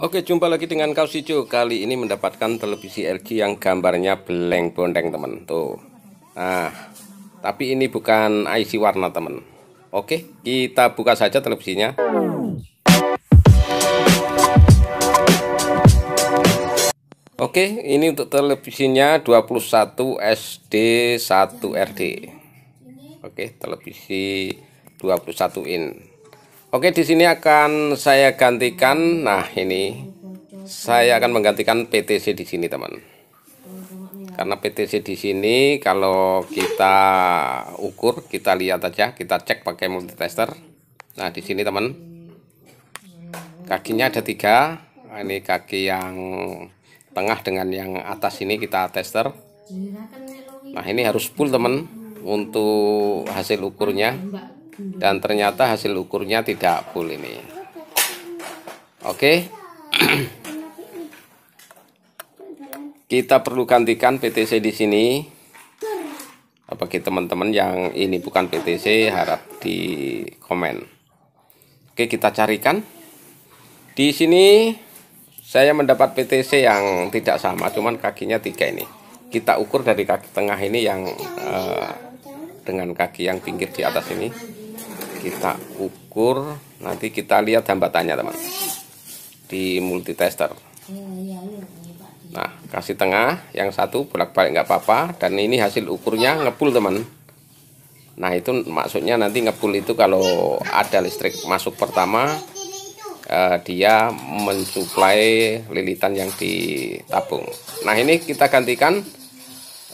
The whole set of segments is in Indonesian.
Oke jumpa lagi dengan kau hijau kali ini mendapatkan televisi LG yang gambarnya beleng bondeng teman tuh nah tapi ini bukan IC warna teman Oke kita buka saja televisinya Oke ini untuk televisinya 21 SD 1 RD Oke televisi 21 in Oke, di sini akan saya gantikan. Nah, ini saya akan menggantikan PTC di sini, teman. Karena PTC di sini kalau kita ukur, kita lihat aja, kita cek pakai multitester. Nah, di sini, teman. Kakinya ada tiga. Nah, ini kaki yang tengah dengan yang atas ini kita tester. Nah, ini harus full, teman, untuk hasil ukurnya dan ternyata hasil ukurnya tidak full ini oke kita perlu gantikan PTC di sini bagi teman-teman yang ini bukan PTC harap di komen oke kita carikan di sini saya mendapat PTC yang tidak sama cuman kakinya tiga ini kita ukur dari kaki tengah ini yang eh, dengan kaki yang pinggir di atas ini kita ukur nanti kita lihat hambatannya teman di multitester nah kasih tengah yang satu bolak-balik nggak apa-apa dan ini hasil ukurnya ngepul teman nah itu maksudnya nanti ngepul itu kalau ada listrik masuk pertama eh, dia mensuplai lilitan yang ditabung nah ini kita gantikan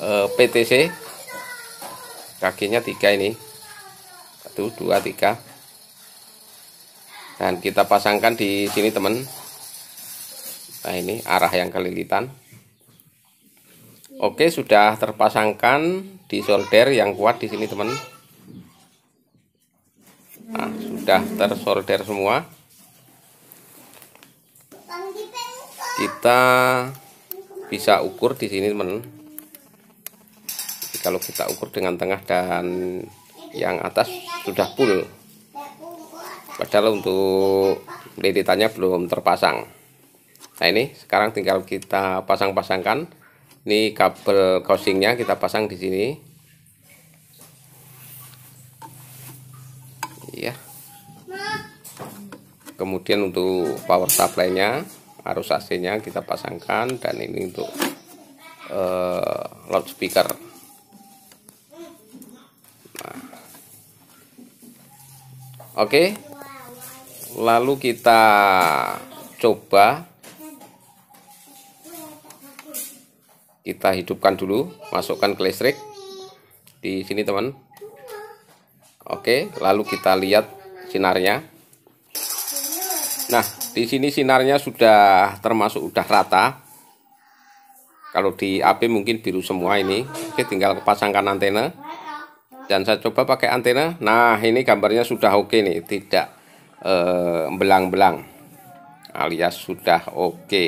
eh, PTC kakinya tiga ini satu dua tiga dan kita pasangkan di sini teman nah ini arah yang kelilitan oke sudah terpasangkan di solder yang kuat di sini teman nah, sudah tersolder semua kita bisa ukur di sini teman kalau kita ukur dengan tengah dan yang atas sudah full padahal untuk lilitannya belum terpasang nah ini sekarang tinggal kita pasang-pasangkan ini kabel housingnya kita pasang di sini ya kemudian untuk power supply nya arus AC nya kita pasangkan dan ini untuk uh, loudspeaker Oke. Lalu kita coba kita hidupkan dulu, masukkan ke listrik. Di sini, teman. Oke, lalu kita lihat sinarnya. Nah, di sini sinarnya sudah termasuk udah rata. Kalau di AP mungkin biru semua ini. Oke, tinggal pasangkan antena dan saya coba pakai antena nah ini gambarnya sudah oke okay nih tidak belang-belang eh, alias sudah oke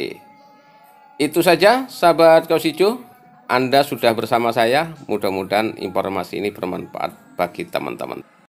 itu saja sahabat Kausicu. Anda sudah bersama saya mudah-mudahan informasi ini bermanfaat bagi teman-teman